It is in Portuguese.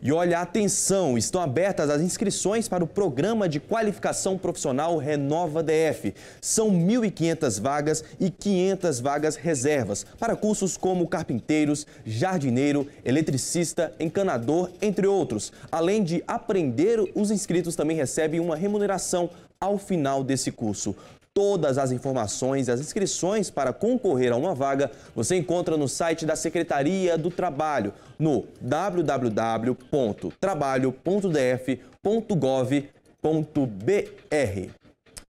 E olha, atenção, estão abertas as inscrições para o programa de qualificação profissional Renova DF. São 1.500 vagas e 500 vagas reservas para cursos como carpinteiros, jardineiro, eletricista, encanador, entre outros. Além de aprender, os inscritos também recebem uma remuneração ao final desse curso. Todas as informações e as inscrições para concorrer a uma vaga você encontra no site da Secretaria do Trabalho no www.trabalho.df.gov.br.